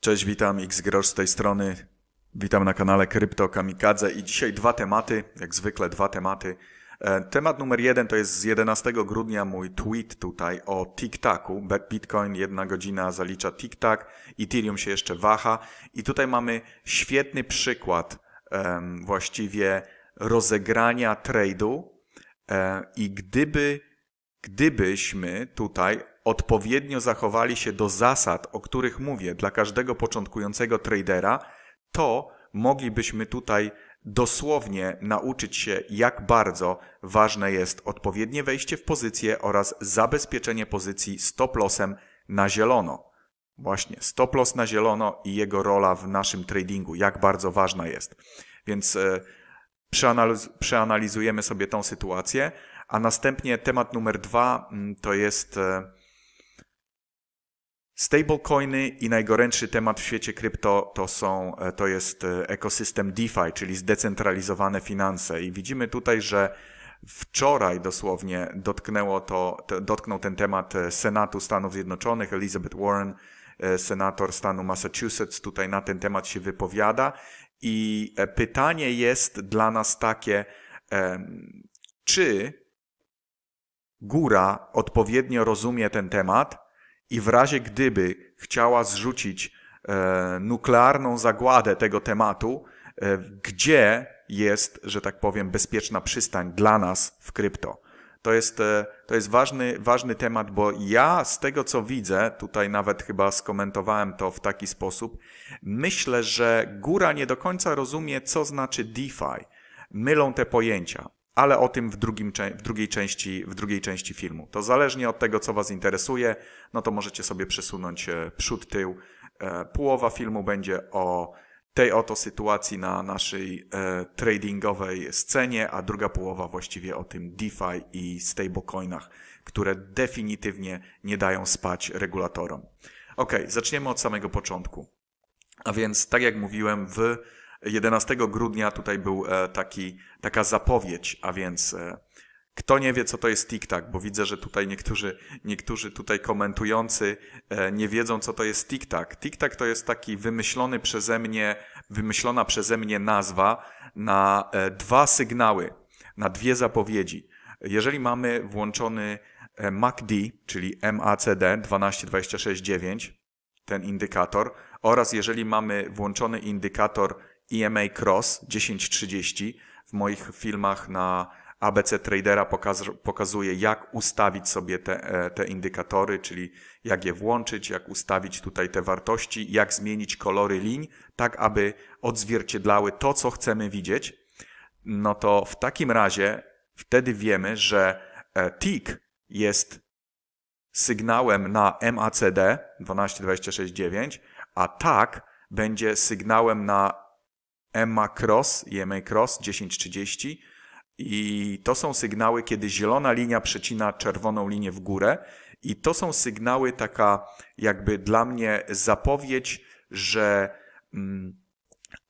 Cześć, witam, Xgrosz z tej strony. Witam na kanale Krypto Kamikadze i dzisiaj dwa tematy, jak zwykle dwa tematy. E, temat numer jeden to jest z 11 grudnia mój tweet tutaj o TikToku. Bitcoin jedna godzina zalicza TikTok, Ethereum się jeszcze waha i tutaj mamy świetny przykład um, właściwie rozegrania tradu um, e, i gdyby, gdybyśmy tutaj odpowiednio zachowali się do zasad, o których mówię dla każdego początkującego tradera, to moglibyśmy tutaj dosłownie nauczyć się, jak bardzo ważne jest odpowiednie wejście w pozycję oraz zabezpieczenie pozycji stop lossem na zielono. Właśnie stop loss na zielono i jego rola w naszym tradingu, jak bardzo ważna jest. Więc e, przeanaliz przeanalizujemy sobie tą sytuację, a następnie temat numer dwa mm, to jest e, Stablecoiny i najgorętszy temat w świecie krypto to, są, e, to jest e, ekosystem DeFi, czyli zdecentralizowane finanse. I widzimy tutaj, że wczoraj dosłownie dotknęło to, dotknął ten temat e, Senatu Stanów Zjednoczonych. Elizabeth Warren, senator stanu Massachusetts, tutaj na ten temat się wypowiada. I pytanie jest dla nas takie, czy góra odpowiednio rozumie ten temat? i w razie gdyby chciała zrzucić e, nuklearną zagładę tego tematu, e, gdzie jest, że tak powiem, bezpieczna przystań dla nas w krypto. To jest, e, to jest ważny, ważny temat, bo ja z tego co widzę, tutaj nawet chyba skomentowałem to w taki sposób, myślę, że góra nie do końca rozumie, co znaczy DeFi. Mylą te pojęcia ale o tym w, drugim, w, drugiej części, w drugiej części filmu. To zależnie od tego, co Was interesuje, no to możecie sobie przesunąć e, przód, tył. E, połowa filmu będzie o tej oto sytuacji na naszej e, tradingowej scenie, a druga połowa właściwie o tym DeFi i stablecoinach, które definitywnie nie dają spać regulatorom. Ok, zaczniemy od samego początku. A więc, tak jak mówiłem, w 11 grudnia tutaj był e, taki, taka zapowiedź, a więc e, kto nie wie, co to jest TikTok, bo widzę, że tutaj niektórzy, niektórzy tutaj komentujący e, nie wiedzą, co to jest TikTok. TikTok to jest taki wymyślony przeze mnie, wymyślona przeze mnie nazwa na dwa sygnały, na dwie zapowiedzi. Jeżeli mamy włączony MACD, czyli MACD 12269, ten indykator, oraz jeżeli mamy włączony indykator EMA Cross 1030. W moich filmach na ABC Tradera pokaz, pokazuje, jak ustawić sobie te, e, te indykatory, czyli jak je włączyć, jak ustawić tutaj te wartości, jak zmienić kolory lin, tak aby odzwierciedlały to, co chcemy widzieć. No to w takim razie wtedy wiemy, że e, TIK jest sygnałem na MACD 12269, a tak będzie sygnałem na EMA Cross EMA Cross 1030 i to są sygnały, kiedy zielona linia przecina czerwoną linię w górę i to są sygnały taka jakby dla mnie zapowiedź, że mm,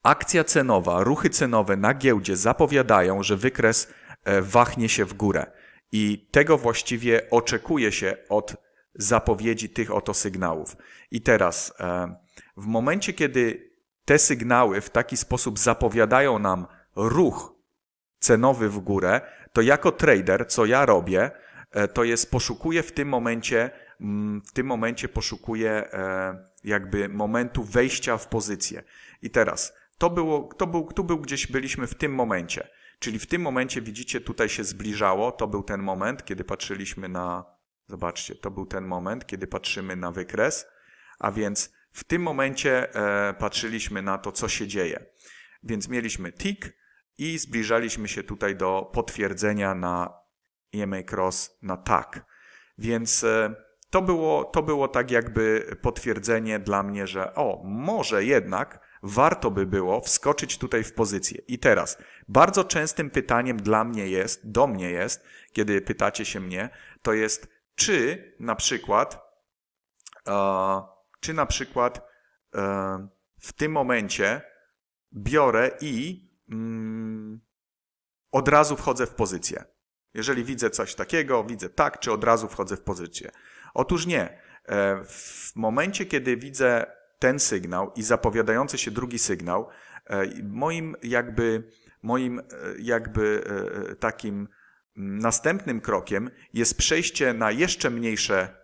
akcja cenowa, ruchy cenowe na giełdzie zapowiadają, że wykres e, wahnie się w górę. I tego właściwie oczekuje się od zapowiedzi tych oto sygnałów. I teraz, e, w momencie, kiedy te sygnały w taki sposób zapowiadają nam ruch cenowy w górę, to jako trader, co ja robię, e, to jest poszukuję w tym momencie, mm, w tym momencie poszukuję e, jakby momentu wejścia w pozycję. I teraz, to było, to był, tu był gdzieś byliśmy w tym momencie. Czyli w tym momencie widzicie, tutaj się zbliżało, to był ten moment, kiedy patrzyliśmy na, zobaczcie, to był ten moment, kiedy patrzymy na wykres, a więc w tym momencie e, patrzyliśmy na to, co się dzieje. Więc mieliśmy tick i zbliżaliśmy się tutaj do potwierdzenia na EMA Cross na tak. Więc e, to było, to było tak jakby potwierdzenie dla mnie, że o, może jednak warto by było wskoczyć tutaj w pozycję. I teraz, bardzo częstym pytaniem dla mnie jest, do mnie jest, kiedy pytacie się mnie, to jest, czy na przykład e, czy na przykład e, w tym momencie biorę i mm, od razu wchodzę w pozycję. Jeżeli widzę coś takiego, widzę tak, czy od razu wchodzę w pozycję. Otóż nie. E, w momencie, kiedy widzę ten sygnał i zapowiadający się drugi sygnał, e, moim jakby, moim jakby takim mm, następnym krokiem jest przejście na jeszcze mniejsze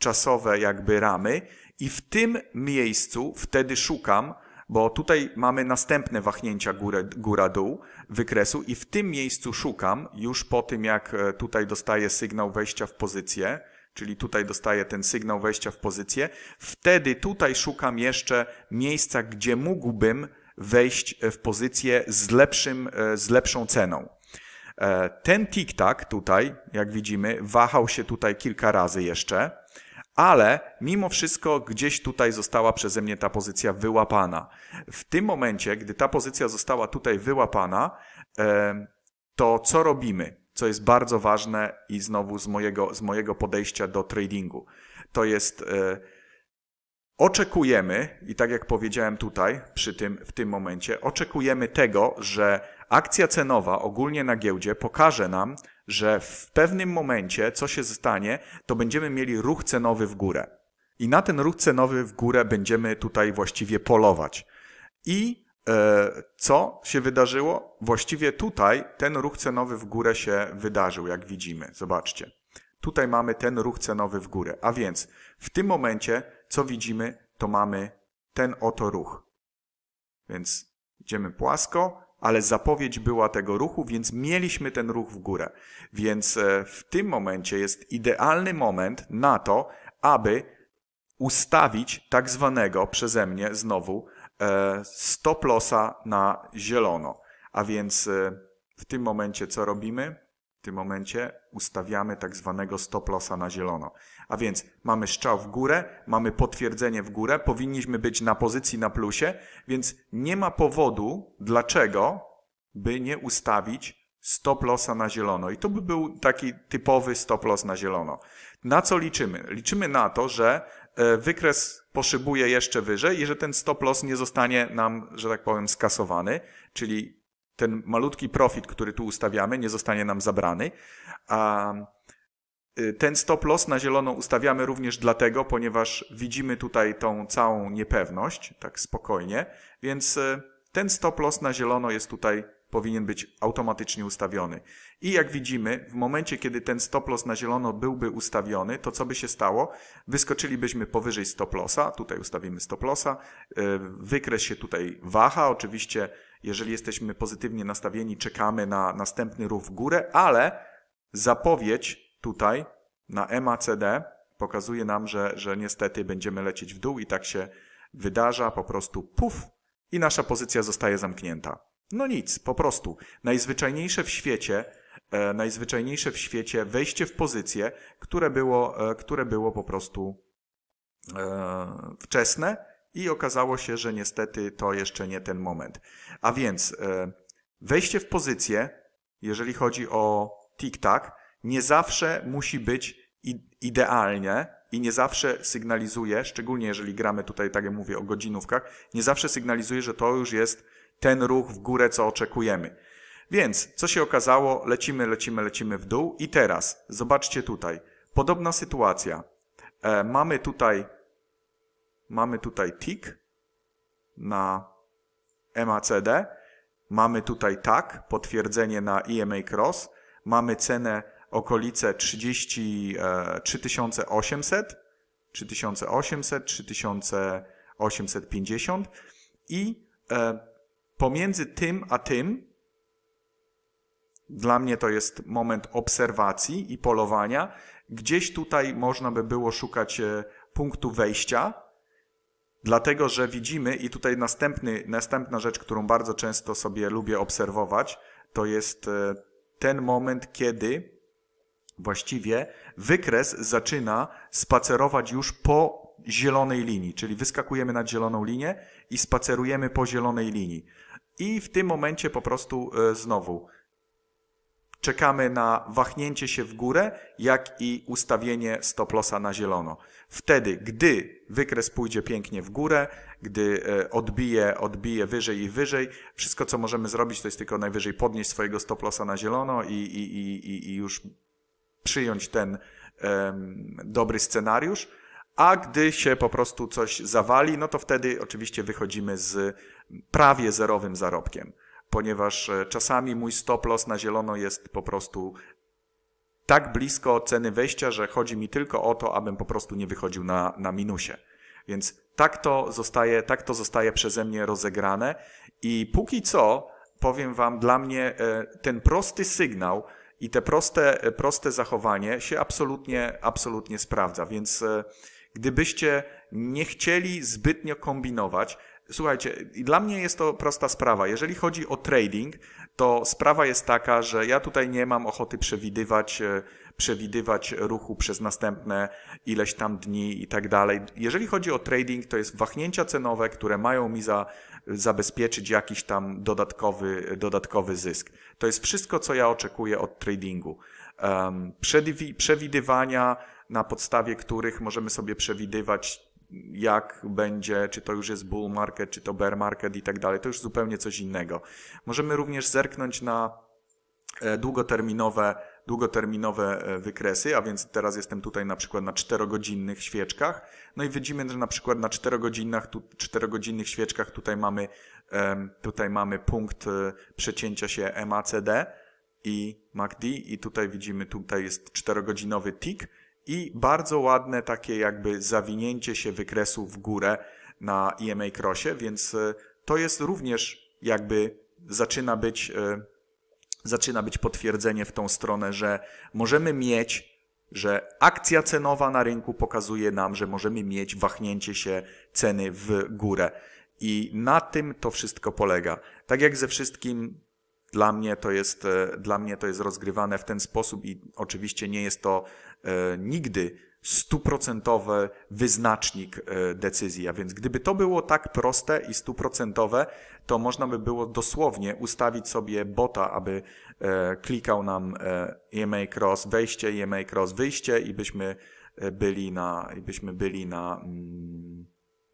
czasowe jakby ramy i w tym miejscu wtedy szukam, bo tutaj mamy następne wahnięcia góra-dół wykresu i w tym miejscu szukam już po tym, jak e, tutaj dostaję sygnał wejścia w pozycję, czyli tutaj dostaję ten sygnał wejścia w pozycję, wtedy tutaj szukam jeszcze miejsca, gdzie mógłbym wejść e, w pozycję z, lepszym, e, z lepszą ceną. Ten tik-tak tutaj, jak widzimy, wahał się tutaj kilka razy jeszcze ale mimo wszystko gdzieś tutaj została przeze mnie ta pozycja wyłapana. W tym momencie, gdy ta pozycja została tutaj wyłapana, to co robimy? Co jest bardzo ważne i znowu z mojego, z mojego podejścia do tradingu. To jest e, oczekujemy, i tak jak powiedziałem tutaj, przy tym, w tym momencie, oczekujemy tego, że akcja cenowa ogólnie na giełdzie pokaże nam, że w pewnym momencie, co się stanie, to będziemy mieli ruch cenowy w górę. I na ten ruch cenowy w górę będziemy tutaj właściwie polować. I e, co się wydarzyło? Właściwie tutaj ten ruch cenowy w górę się wydarzył, jak widzimy. Zobaczcie. Tutaj mamy ten ruch cenowy w górę. A więc w tym momencie, co widzimy, to mamy ten oto ruch. Więc idziemy płasko ale zapowiedź była tego ruchu, więc mieliśmy ten ruch w górę. Więc e, w tym momencie jest idealny moment na to, aby ustawić tak zwanego przeze mnie znowu e, stop lossa na zielono. A więc e, w tym momencie co robimy? w tym momencie ustawiamy tak zwanego stop lossa na zielono. A więc mamy strzał w górę, mamy potwierdzenie w górę, powinniśmy być na pozycji na plusie, więc nie ma powodu, dlaczego by nie ustawić stop lossa na zielono. I to by był taki typowy stop loss na zielono. Na co liczymy? Liczymy na to, że e, wykres poszybuje jeszcze wyżej i że ten stop loss nie zostanie nam, że tak powiem, skasowany, czyli ten malutki profit, który tu ustawiamy, nie zostanie nam zabrany. A y, ten stop loss na zielono ustawiamy również dlatego, ponieważ widzimy tutaj tą całą niepewność, tak spokojnie, więc y, ten stop loss na zielono jest tutaj, powinien być automatycznie ustawiony. I jak widzimy, w momencie, kiedy ten stop loss na zielono byłby ustawiony, to co by się stało? Wyskoczylibyśmy powyżej stop lossa, tutaj ustawimy stop lossa, y, wykres się tutaj waha, oczywiście jeżeli jesteśmy pozytywnie nastawieni, czekamy na następny ruch w górę, ale zapowiedź tutaj na MACD pokazuje nam, że, że niestety będziemy lecieć w dół i tak się wydarza, po prostu puf i nasza pozycja zostaje zamknięta. No nic, po prostu. Najzwyczajniejsze w świecie, e, najzwyczajniejsze w świecie wejście w pozycję, które było, e, które było po prostu e, wczesne, i okazało się, że niestety to jeszcze nie ten moment. A więc e, wejście w pozycję, jeżeli chodzi o TikTok, nie zawsze musi być idealnie i nie zawsze sygnalizuje, szczególnie jeżeli gramy tutaj, tak jak mówię, o godzinówkach, nie zawsze sygnalizuje, że to już jest ten ruch w górę, co oczekujemy. Więc co się okazało? Lecimy, lecimy, lecimy w dół i teraz zobaczcie tutaj. Podobna sytuacja. E, mamy tutaj Mamy tutaj tik na MACD, mamy tutaj tak, potwierdzenie na EMA Cross, mamy cenę okolice 30, 3800, 3800, 3850 i e, pomiędzy tym a tym dla mnie to jest moment obserwacji i polowania. Gdzieś tutaj można by było szukać e, punktu wejścia, Dlatego, że widzimy, i tutaj następny, następna rzecz, którą bardzo często sobie lubię obserwować, to jest e, ten moment, kiedy właściwie wykres zaczyna spacerować już po zielonej linii, czyli wyskakujemy nad zieloną linię i spacerujemy po zielonej linii. I w tym momencie po prostu e, znowu czekamy na wahnięcie się w górę, jak i ustawienie stop lossa na zielono. Wtedy, gdy wykres pójdzie pięknie w górę, gdy e, odbije, odbije wyżej i wyżej, wszystko co możemy zrobić to jest tylko najwyżej podnieść swojego stop lossa na zielono i, i, i, i już przyjąć ten um, dobry scenariusz. A gdy się po prostu coś zawali, no to wtedy oczywiście wychodzimy z prawie zerowym zarobkiem ponieważ e, czasami mój stop loss na zielono jest po prostu tak blisko ceny wejścia, że chodzi mi tylko o to, abym po prostu nie wychodził na, na minusie. Więc tak to, zostaje, tak to zostaje przeze mnie rozegrane i póki co, powiem Wam, dla mnie e, ten prosty sygnał i te proste, e, proste zachowanie się absolutnie, absolutnie sprawdza. Więc gdybyście nie chcieli zbytnio kombinować, Słuchajcie, dla mnie jest to prosta sprawa. Jeżeli chodzi o trading, to sprawa jest taka, że ja tutaj nie mam ochoty przewidywać, e, przewidywać ruchu przez następne ileś tam dni i tak dalej. Jeżeli chodzi o trading, to jest wahnięcia cenowe, które mają mi za, zabezpieczyć jakiś tam dodatkowy, dodatkowy zysk. To jest wszystko, co ja oczekuję od tradingu. Um, przewidywania, na podstawie których możemy sobie przewidywać jak będzie, czy to już jest bull market, czy to bear market i tak dalej. To już zupełnie coś innego. Możemy również zerknąć na e, długoterminowe, długoterminowe e, wykresy, a więc teraz jestem tutaj na przykład na 4-godzinnych świeczkach. No i widzimy, że na przykład na 4 tu, godzinnych świeczkach tutaj mamy, tutaj mamy punkt e, przecięcia się MACD i MACD i tutaj widzimy, tutaj jest 4-godzinowy tick i bardzo ładne takie jakby zawinięcie się wykresu w górę na EMA Crossie, więc e, to jest również jakby zaczyna być, e, zaczyna być potwierdzenie w tą stronę, że możemy mieć, że akcja cenowa na rynku pokazuje nam, że możemy mieć wahnięcie się ceny w górę. I na tym to wszystko polega. Tak jak ze wszystkim dla mnie, to jest, e, dla mnie to jest rozgrywane w ten sposób i oczywiście nie jest to e, nigdy stuprocentowy wyznacznik e, decyzji. A więc gdyby to było tak proste i stuprocentowe, to można by było dosłownie ustawić sobie bota, aby klikał nam EMA Cross wejście, EMA Cross wyjście i byśmy byli na, byśmy byli na, mm,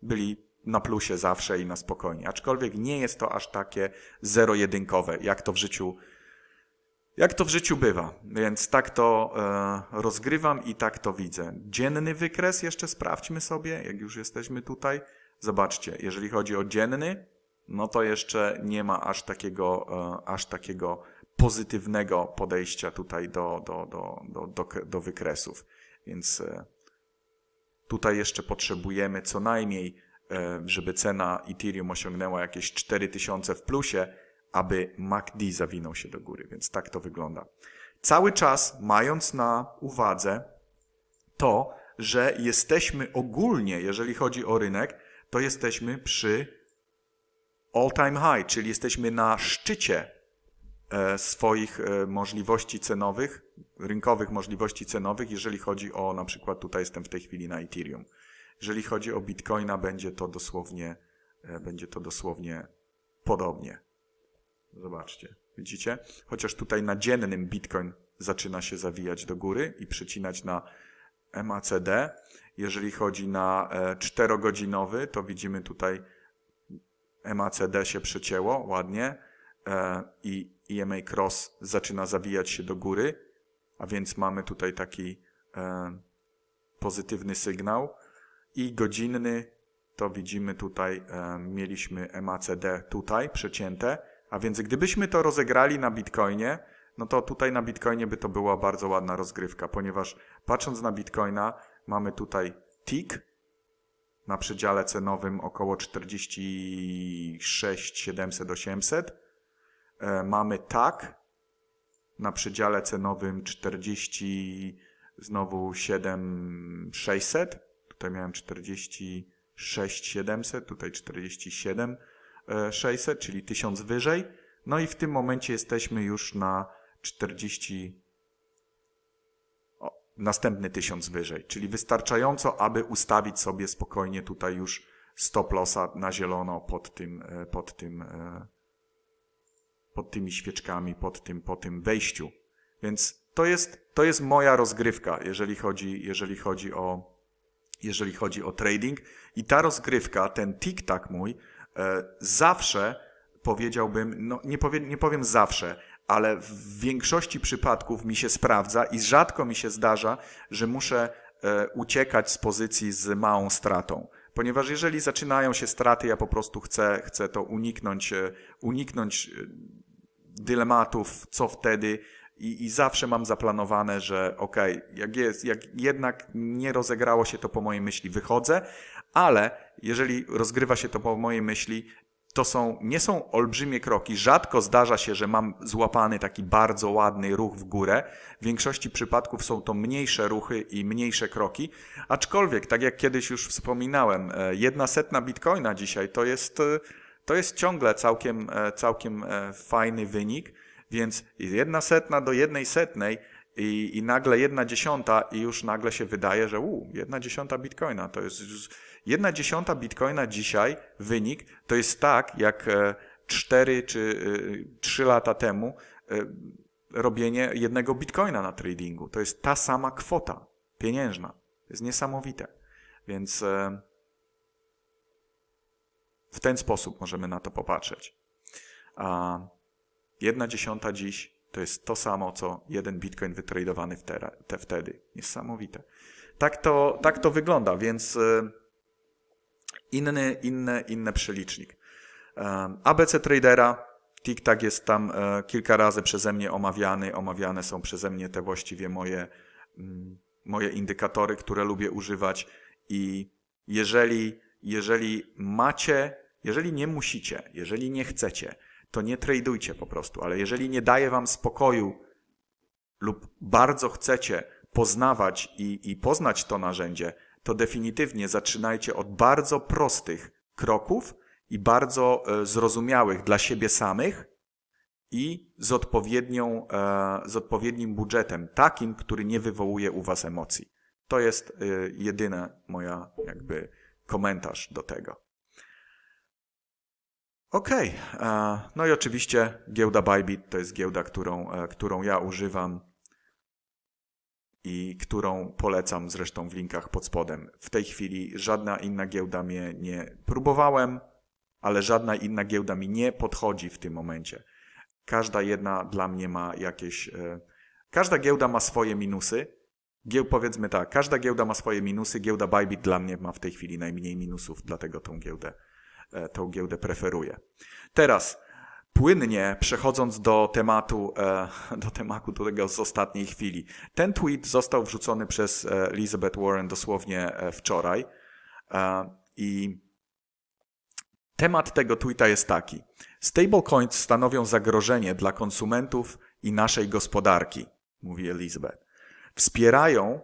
byli na plusie zawsze i na spokojnie. Aczkolwiek nie jest to aż takie zero-jedynkowe, jak to w życiu jak to w życiu bywa, więc tak to e, rozgrywam i tak to widzę. Dzienny wykres jeszcze sprawdźmy sobie, jak już jesteśmy tutaj. Zobaczcie, jeżeli chodzi o dzienny, no to jeszcze nie ma aż takiego, e, aż takiego pozytywnego podejścia tutaj do, do, do, do, do, do wykresów. Więc e, tutaj jeszcze potrzebujemy co najmniej E, żeby cena Ethereum osiągnęła jakieś 4000 w plusie, aby MACD zawinął się do góry, więc tak to wygląda. Cały czas mając na uwadze to, że jesteśmy ogólnie, jeżeli chodzi o rynek, to jesteśmy przy all-time high, czyli jesteśmy na szczycie e, swoich e, możliwości cenowych, rynkowych możliwości cenowych, jeżeli chodzi o na przykład tutaj jestem w tej chwili na Ethereum. Jeżeli chodzi o Bitcoina, będzie to dosłownie, e, będzie to dosłownie podobnie. Zobaczcie, widzicie? Chociaż tutaj na dziennym Bitcoin zaczyna się zawijać do góry i przycinać na MACD. Jeżeli chodzi na 4-godzinowy, e, to widzimy tutaj MACD się przecięło ładnie e, i EMA Cross zaczyna zawijać się do góry, a więc mamy tutaj taki pozytywny sygnał i godzinny, to widzimy tutaj, e, mieliśmy MACD tutaj przecięte, a więc gdybyśmy to rozegrali na Bitcoinie, no to tutaj na Bitcoinie by to była bardzo ładna rozgrywka, ponieważ patrząc na Bitcoina, mamy tutaj tick na przedziale cenowym około 46 700 800. Mamy tak na przedziale cenowym 40 znowu 7600. Tutaj miałem 46700, tutaj 47600, e, czyli 1000 wyżej. No i w tym momencie jesteśmy już na 40 następny 1000 wyżej, czyli wystarczająco, aby ustawić sobie spokojnie tutaj już stop lossa na zielono pod tym, e, pod tym, e, pod tymi świeczkami, pod tym, po tym wejściu. Więc to jest, to jest moja rozgrywka, jeżeli chodzi, jeżeli chodzi o, jeżeli chodzi o trading. I ta rozgrywka, ten tik-tak mój, e, zawsze powiedziałbym, no nie powiem, nie powiem zawsze, ale w większości przypadków mi się sprawdza i rzadko mi się zdarza, że muszę e, uciekać z pozycji z małą stratą. Ponieważ jeżeli zaczynają się straty, ja po prostu chcę, chcę to uniknąć, e, uniknąć dylematów, co wtedy, i, I, zawsze mam zaplanowane, że okej, okay, jak, jest, jak jednak nie rozegrało się to po mojej myśli, wychodzę, ale jeżeli rozgrywa się to po mojej myśli, to są, nie są olbrzymie kroki. Rzadko zdarza się, że mam złapany taki bardzo ładny ruch w górę. W większości przypadków są to mniejsze ruchy i mniejsze kroki. Aczkolwiek, tak jak kiedyś już wspominałem, e, jedna setna bitcoina dzisiaj to jest, e, to jest ciągle całkiem, e, całkiem fajny wynik. Więc jedna setna do jednej setnej i, i nagle jedna dziesiąta i już nagle się wydaje, że u, jedna dziesiąta bitcoina to jest... Jedna dziesiąta bitcoina dzisiaj, wynik, to jest tak jak e, cztery czy e, trzy lata temu e, robienie jednego bitcoina na tradingu. To jest ta sama kwota pieniężna. To jest niesamowite. Więc w ten sposób możemy na to popatrzeć. Jedna dziesiąta dziś to jest to samo, co jeden bitcoin wytradowany wtedy. Niesamowite. Tak to, tak to wygląda, więc e, inny, inny, inny przelicznik. E, ABC Tradera, TikTok jest tam e, kilka razy przeze mnie omawiany, omawiane są przeze mnie te właściwie moje, mm, moje indykatory, które lubię używać i jeżeli, jeżeli macie, jeżeli nie musicie, jeżeli nie chcecie, to nie tradujcie po prostu. Ale jeżeli nie daje wam spokoju lub bardzo chcecie poznawać i, i poznać to narzędzie, to definitywnie zaczynajcie od bardzo prostych kroków i bardzo e, zrozumiałych dla siebie samych i z, odpowiednią, e, z odpowiednim budżetem, takim, który nie wywołuje u Was emocji. To jest e, jedyny moja jakby komentarz do tego. Okej, okay. no i oczywiście giełda Bybit to jest giełda, którą, e, którą ja używam i którą polecam zresztą w linkach pod spodem. W tej chwili żadna inna giełda mnie nie próbowałem, ale żadna inna giełda mi nie podchodzi w tym momencie. Każda jedna dla mnie ma jakieś. E, każda giełda ma swoje minusy. Gieł, powiedzmy tak, każda giełda ma swoje minusy. Giełda Bybit dla mnie ma w tej chwili najmniej minusów, dlatego tą giełdę E, tą giełdę preferuje. Teraz płynnie przechodząc do tematu, e, do tematu tego z ostatniej chwili. Ten tweet został wrzucony przez e, Elizabeth Warren dosłownie wczoraj i temat tego tweeta jest taki. Stablecoins stanowią zagrożenie dla konsumentów i naszej gospodarki, mówi Elizabeth. Wspierają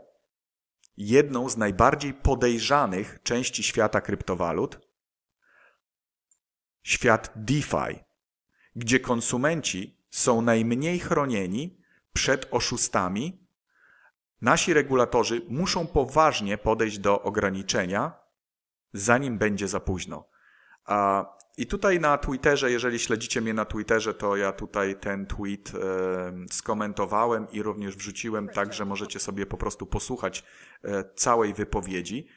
jedną z najbardziej podejrzanych części świata kryptowalut – świat DeFi, gdzie konsumenci są najmniej chronieni przed oszustami. Nasi regulatorzy muszą poważnie podejść do ograniczenia, zanim będzie za późno. I tutaj na Twitterze, jeżeli śledzicie mnie na Twitterze, to ja tutaj ten tweet e, skomentowałem i również wrzuciłem, tak że możecie sobie po prostu posłuchać e, całej wypowiedzi.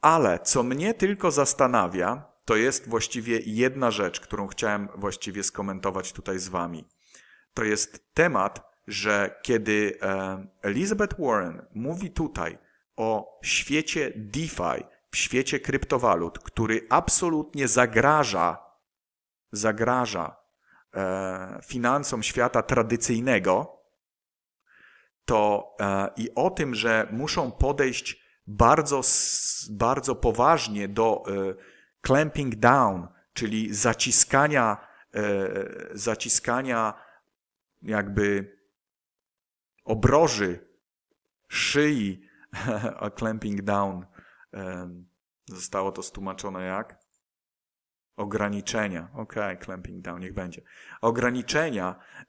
Ale co mnie tylko zastanawia, to jest właściwie jedna rzecz, którą chciałem właściwie skomentować tutaj z wami. To jest temat, że kiedy e, Elizabeth Warren mówi tutaj o świecie DeFi, w świecie kryptowalut, który absolutnie zagraża, zagraża e, finansom świata tradycyjnego, to e, i o tym, że muszą podejść bardzo, bardzo poważnie do clamping down, czyli zaciskania, e, zaciskania jakby obroży szyi, a clamping down zostało to stłumaczone jak? Ograniczenia. Ok, clamping down, niech będzie. Ograniczenia, e,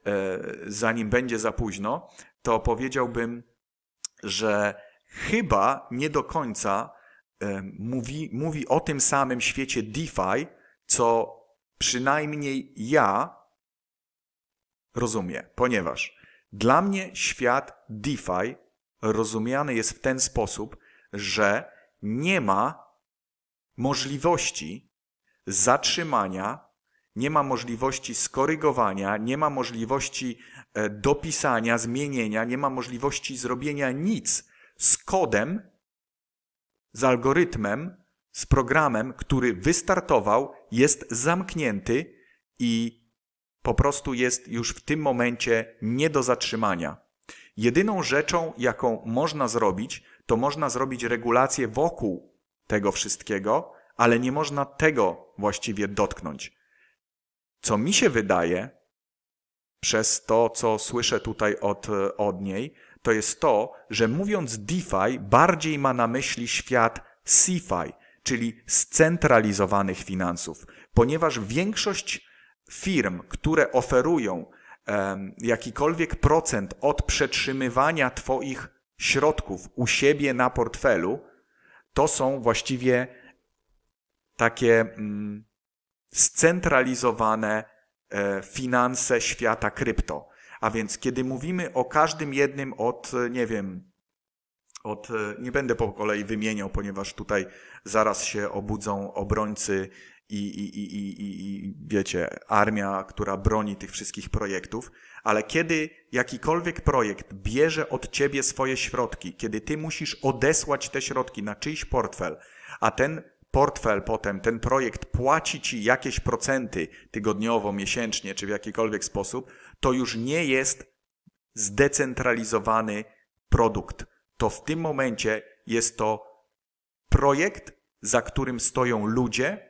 zanim będzie za późno, to powiedziałbym, że chyba nie do końca mówi, mówi o tym samym świecie DeFi, co przynajmniej ja rozumiem, ponieważ dla mnie świat DeFi rozumiany jest w ten sposób, że nie ma możliwości zatrzymania, nie ma możliwości skorygowania, nie ma możliwości e, dopisania, zmienienia, nie ma możliwości zrobienia nic z kodem, z algorytmem, z programem, który wystartował, jest zamknięty i po prostu jest już w tym momencie nie do zatrzymania. Jedyną rzeczą, jaką można zrobić, to można zrobić regulację wokół tego wszystkiego, ale nie można tego właściwie dotknąć. Co mi się wydaje, przez to, co słyszę tutaj od, e, od niej, to jest to, że mówiąc DeFi, bardziej ma na myśli świat CeFi, czyli scentralizowanych finansów, ponieważ większość firm, które oferują um, jakikolwiek procent od przetrzymywania Twoich środków u siebie na portfelu, to są właściwie takie um, scentralizowane e, finanse świata krypto. A więc kiedy mówimy o każdym jednym od, e, nie wiem, od, e, nie będę po kolei wymieniał, ponieważ tutaj zaraz się obudzą obrońcy i, i, i, i, i, i wiecie, armia, która broni tych wszystkich projektów, ale kiedy jakikolwiek projekt bierze od ciebie swoje środki, kiedy ty musisz odesłać te środki na czyjś portfel, a ten portfel potem, ten projekt płaci ci jakieś procenty tygodniowo, miesięcznie czy w jakikolwiek sposób, to już nie jest zdecentralizowany produkt. To w tym momencie jest to projekt, za którym stoją ludzie,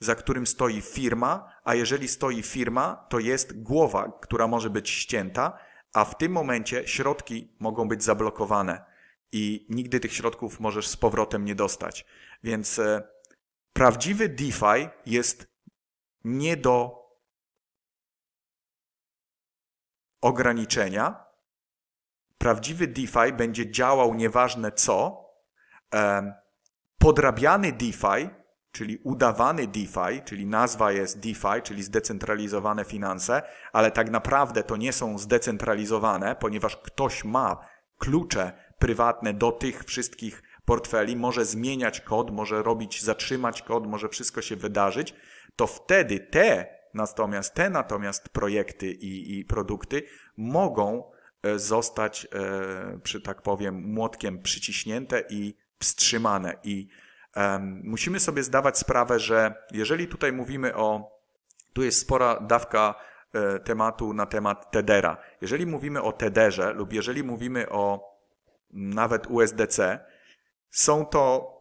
za którym stoi firma, a jeżeli stoi firma, to jest głowa, która może być ścięta, a w tym momencie środki mogą być zablokowane i nigdy tych środków możesz z powrotem nie dostać. Więc e, Prawdziwy DeFi jest nie do ograniczenia. Prawdziwy DeFi będzie działał nieważne co. Podrabiany DeFi, czyli udawany DeFi, czyli nazwa jest DeFi, czyli zdecentralizowane finanse, ale tak naprawdę to nie są zdecentralizowane, ponieważ ktoś ma klucze prywatne do tych wszystkich portfeli, może zmieniać kod, może robić, zatrzymać kod, może wszystko się wydarzyć, to wtedy te natomiast, te natomiast projekty i, i produkty mogą e, zostać, e, przy tak powiem, młotkiem przyciśnięte i wstrzymane. I e, musimy sobie zdawać sprawę, że jeżeli tutaj mówimy o, tu jest spora dawka e, tematu na temat Tedera. Jeżeli mówimy o Tederze lub jeżeli mówimy o nawet USDC, są to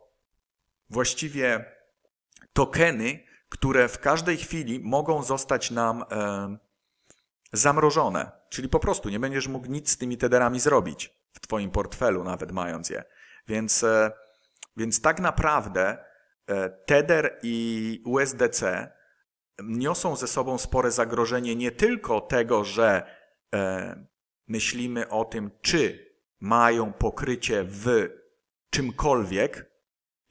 właściwie tokeny, które w każdej chwili mogą zostać nam e, zamrożone. Czyli po prostu nie będziesz mógł nic z tymi tederami zrobić w Twoim portfelu, nawet mając je. Więc, e, więc tak naprawdę e, Tether i USDC niosą ze sobą spore zagrożenie nie tylko tego, że e, myślimy o tym, czy mają pokrycie w czymkolwiek.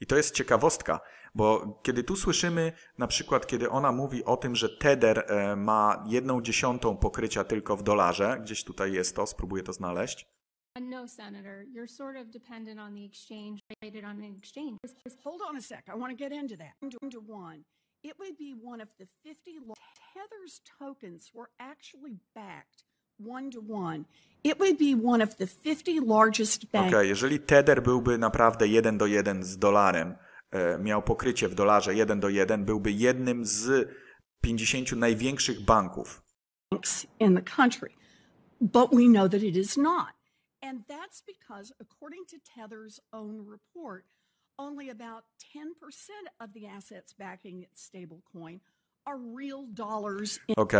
I to jest ciekawostka, bo kiedy tu słyszymy, na przykład, kiedy ona mówi o tym, że Tether e, ma jedną dziesiątą pokrycia tylko w dolarze, gdzieś tutaj jest to, spróbuję to znaleźć. No, Senator, you're sort of dependent on the exchange rated on an exchange. Just hold on a sec. I want to get into that. Into one, it would be one of the 50 Tether's tokens were actually backed One to one. It would be one of the 50 largest banks. Okay, jeżeli Tether byłby naprawdę 1 do 1 z dolarem, e, miał pokrycie w dolarze 1 do 1, byłby jednym z 50 największych banków. In the country. But we know that it is not. And that's because according to Tether's own report, only about 10% of the assets backing its stablecoin OK,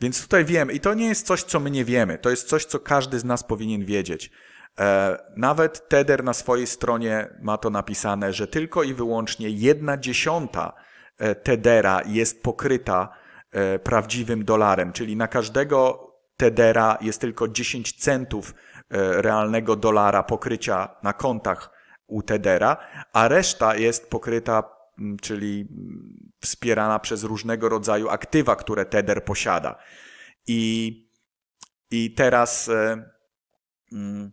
więc tutaj wiem, i to nie jest coś, co my nie wiemy, to jest coś, co każdy z nas powinien wiedzieć. E, nawet Teder na swojej stronie ma to napisane, że tylko i wyłącznie jedna dziesiąta e, Tedera jest pokryta e, prawdziwym dolarem, czyli na każdego Tedera jest tylko 10 centów realnego dolara pokrycia na kontach u Tedera, a reszta jest pokryta, czyli wspierana przez różnego rodzaju aktywa, które Tether posiada. I, i teraz e, mm,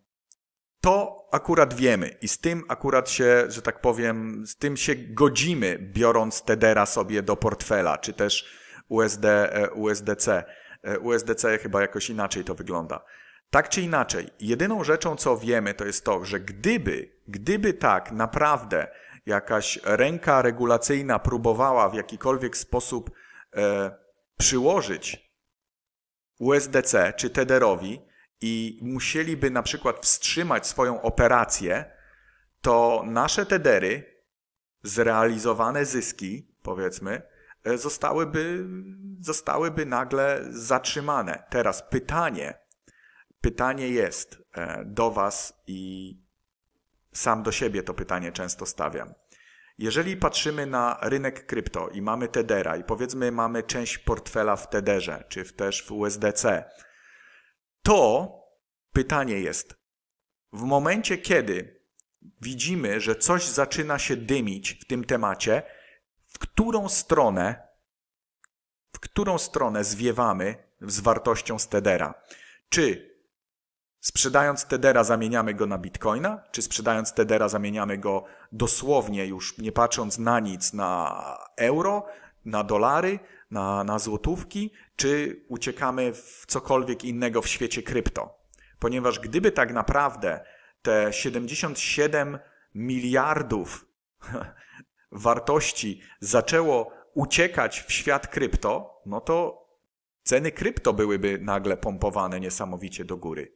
to akurat wiemy i z tym akurat się, że tak powiem, z tym się godzimy, biorąc Tethera sobie do portfela, czy też USD, e, USDC. E, USDC chyba jakoś inaczej to wygląda. Tak czy inaczej, jedyną rzeczą, co wiemy, to jest to, że gdyby, gdyby tak naprawdę jakaś ręka regulacyjna próbowała w jakikolwiek sposób e, przyłożyć USDC czy Tetherowi i musieliby na przykład wstrzymać swoją operację, to nasze Tedery, zrealizowane zyski, powiedzmy, e, zostałyby, zostałyby nagle zatrzymane. Teraz pytanie, pytanie jest e, do Was i sam do siebie to pytanie często stawiam. Jeżeli patrzymy na rynek krypto i mamy Tedera i powiedzmy mamy część portfela w Tederze czy też w USDC, to pytanie jest, w momencie kiedy widzimy, że coś zaczyna się dymić w tym temacie, w którą stronę, w którą stronę zwiewamy z wartością z Tedera? Czy Sprzedając Tedera zamieniamy go na Bitcoina, czy sprzedając Tedera zamieniamy go dosłownie już nie patrząc na nic, na euro, na dolary, na, na złotówki, czy uciekamy w cokolwiek innego w świecie krypto. Ponieważ gdyby tak naprawdę te 77 miliardów wartości zaczęło uciekać w świat krypto, no to ceny krypto byłyby nagle pompowane niesamowicie do góry.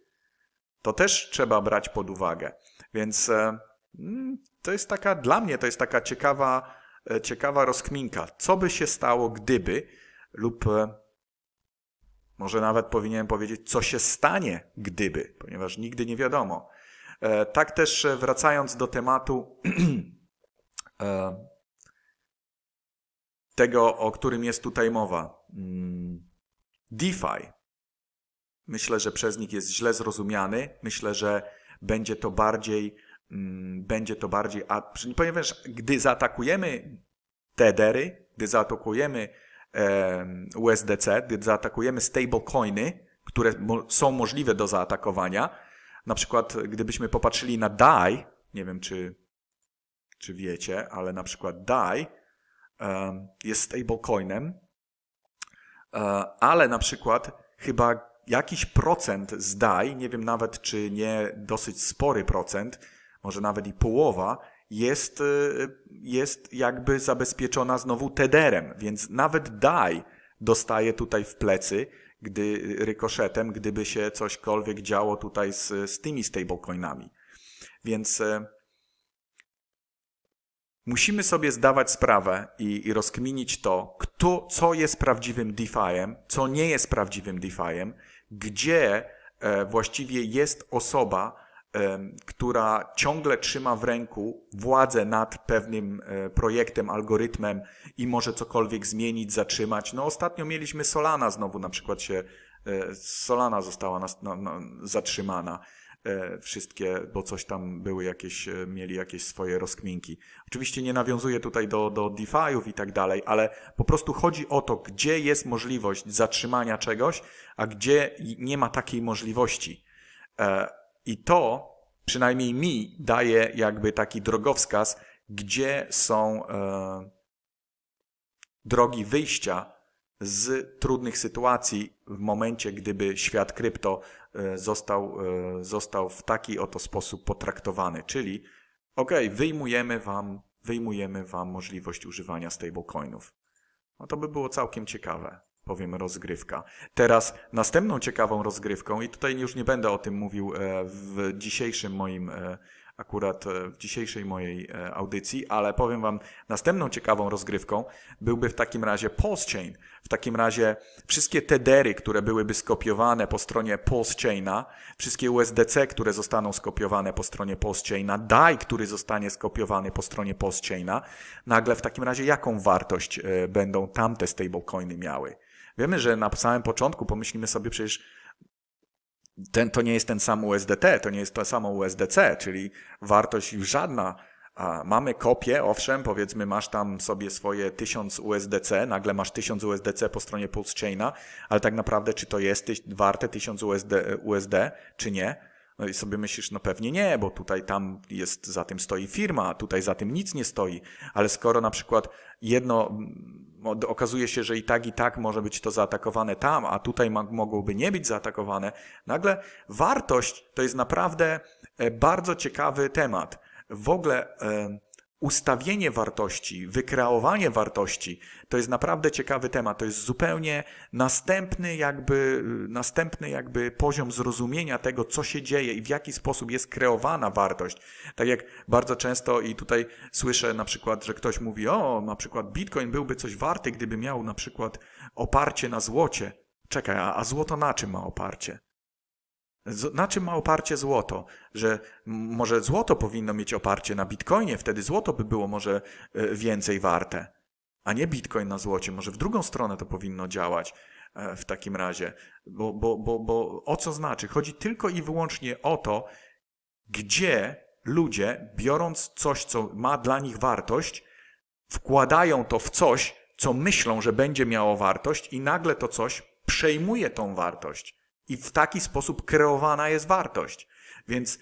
To też trzeba brać pod uwagę. Więc e, mm, to jest taka, dla mnie to jest taka ciekawa, e, ciekawa rozkminka. Co by się stało, gdyby, lub e, może nawet powinienem powiedzieć, co się stanie, gdyby, ponieważ nigdy nie wiadomo. Tak też wracając do tematu tego, o którym jest tutaj mowa. Mm, DeFi. Myślę, że przez nich jest źle zrozumiany. Myślę, że będzie to bardziej, mm, będzie to bardziej, a, ponieważ gdy zaatakujemy tedery, gdy zaatakujemy e, USDC, gdy zaatakujemy stablecoiny, które mo są możliwe do zaatakowania, na przykład gdybyśmy popatrzyli na DAI, nie wiem czy, czy wiecie, ale na przykład DAI e, jest stablecoinem, e, ale na przykład chyba jakiś procent zdaj, nie wiem nawet czy nie dosyć spory procent, może nawet i połowa, jest, y, jest jakby zabezpieczona znowu tederem, więc nawet daj dostaje tutaj w plecy, gdy y, rykoszetem, gdyby się cośkolwiek działo tutaj z, z tymi stablecoinami. Więc y, musimy sobie zdawać sprawę i, i rozkminić to, kto, co jest prawdziwym DeFi'em, co nie jest prawdziwym DeFi'em, gdzie e, właściwie jest osoba, e, która ciągle trzyma w ręku władzę nad pewnym e, projektem, algorytmem i może cokolwiek zmienić, zatrzymać. No ostatnio mieliśmy Solana znowu na przykład się, Solana została nas, no, no zatrzymana. E, wszystkie, bo coś tam były jakieś, e, mieli jakieś swoje rozkminki. Oczywiście nie nawiązuję tutaj do, do DeFi'ów i tak dalej, ale po prostu chodzi o to, gdzie jest możliwość zatrzymania czegoś, a gdzie nie ma takiej możliwości. E, I to przynajmniej mi daje jakby taki drogowskaz, gdzie są drogi wyjścia z trudnych sytuacji w momencie, gdyby świat krypto e, został, e, został w taki oto sposób potraktowany, czyli ok, wyjmujemy wam, wyjmujemy wam możliwość używania stablecoinów. No to by było całkiem ciekawe, powiem rozgrywka. Teraz następną ciekawą rozgrywką, i tutaj już nie będę o tym mówił e, w dzisiejszym moim akurat e, w dzisiejszej mojej e, audycji, ale powiem Wam, następną ciekawą rozgrywką byłby w takim razie Postchain. W takim razie wszystkie tedery, które byłyby skopiowane po stronie Postchaina, wszystkie USDC, które zostaną skopiowane po stronie Postchaina, DAI, który zostanie skopiowany po stronie Postchaina, nagle w takim razie jaką wartość e, będą tamte stablecoiny miały? Wiemy, że na samym początku pomyślimy sobie przecież, ten, to nie jest ten sam USDT, to nie jest to samo USDC, czyli wartość już żadna. A mamy kopię, owszem, powiedzmy masz tam sobie swoje 1000 USDC, nagle masz 1000 USDC po stronie Pulse Chaina, ale tak naprawdę czy to jest warte 1000 USD, USD czy nie, no i sobie myślisz, no pewnie nie, bo tutaj tam jest, za tym stoi firma, tutaj za tym nic nie stoi, ale skoro na przykład jedno, mm, okazuje się, że i tak, i tak może być to zaatakowane tam, a tutaj ma, mogłoby nie być zaatakowane, nagle wartość to jest naprawdę e, bardzo ciekawy temat. W ogóle, e, ustawienie wartości, wykreowanie wartości, to jest naprawdę ciekawy temat. To jest zupełnie następny jakby, następny jakby poziom zrozumienia tego, co się dzieje i w jaki sposób jest kreowana wartość. Tak jak bardzo często i tutaj słyszę na przykład, że ktoś mówi, o, na przykład Bitcoin byłby coś warty, gdyby miał na przykład oparcie na złocie. Czekaj, a, a złoto na czym ma oparcie? Na czym ma oparcie złoto? Że może złoto powinno mieć oparcie na bitcoinie, wtedy złoto by było może e, więcej warte, a nie bitcoin na złocie. Może w drugą stronę to powinno działać e, w takim razie, bo, bo, bo, bo o co znaczy? Chodzi tylko i wyłącznie o to, gdzie ludzie, biorąc coś, co ma dla nich wartość, wkładają to w coś, co myślą, że będzie miało wartość, i nagle to coś przejmuje tą wartość. I w taki sposób kreowana jest wartość. Więc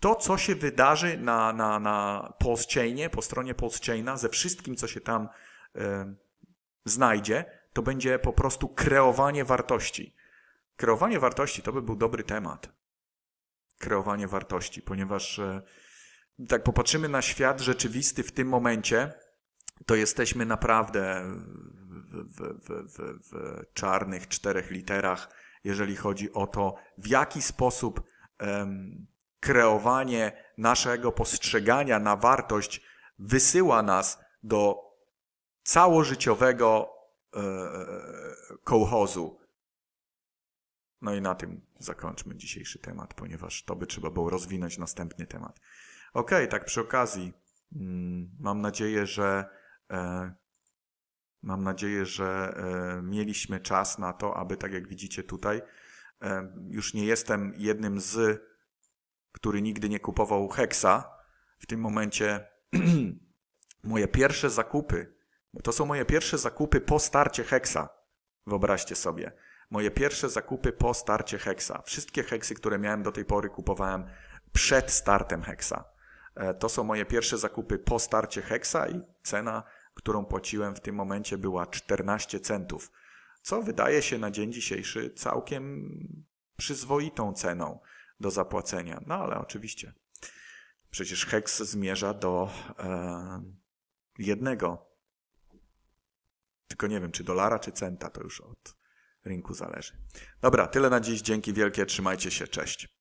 to, co się wydarzy na, na, na Polschainie, po stronie Polschaina, ze wszystkim, co się tam y, znajdzie, to będzie po prostu kreowanie wartości. Kreowanie wartości to by był dobry temat. Kreowanie wartości, ponieważ y, tak popatrzymy na świat rzeczywisty w tym momencie, to jesteśmy naprawdę w, w, w, w czarnych czterech literach jeżeli chodzi o to, w jaki sposób um, kreowanie naszego postrzegania na wartość wysyła nas do całożyciowego e, kołchozu. No i na tym zakończmy dzisiejszy temat, ponieważ to by trzeba było rozwinąć następny temat. Okej, okay, tak przy okazji, mm, mam nadzieję, że e, Mam nadzieję, że e, mieliśmy czas na to, aby, tak jak widzicie tutaj, e, już nie jestem jednym z, który nigdy nie kupował heksa. W tym momencie moje pierwsze zakupy, to są moje pierwsze zakupy po starcie heksa. Wyobraźcie sobie. Moje pierwsze zakupy po starcie heksa. Wszystkie heksy, które miałem do tej pory, kupowałem przed startem heksa. E, to są moje pierwsze zakupy po starcie heksa i cena którą płaciłem w tym momencie, była 14 centów, co wydaje się na dzień dzisiejszy całkiem przyzwoitą ceną do zapłacenia. No ale oczywiście, przecież HEX zmierza do e, jednego. Tylko nie wiem, czy dolara, czy centa, to już od rynku zależy. Dobra, tyle na dziś. Dzięki wielkie, trzymajcie się, cześć.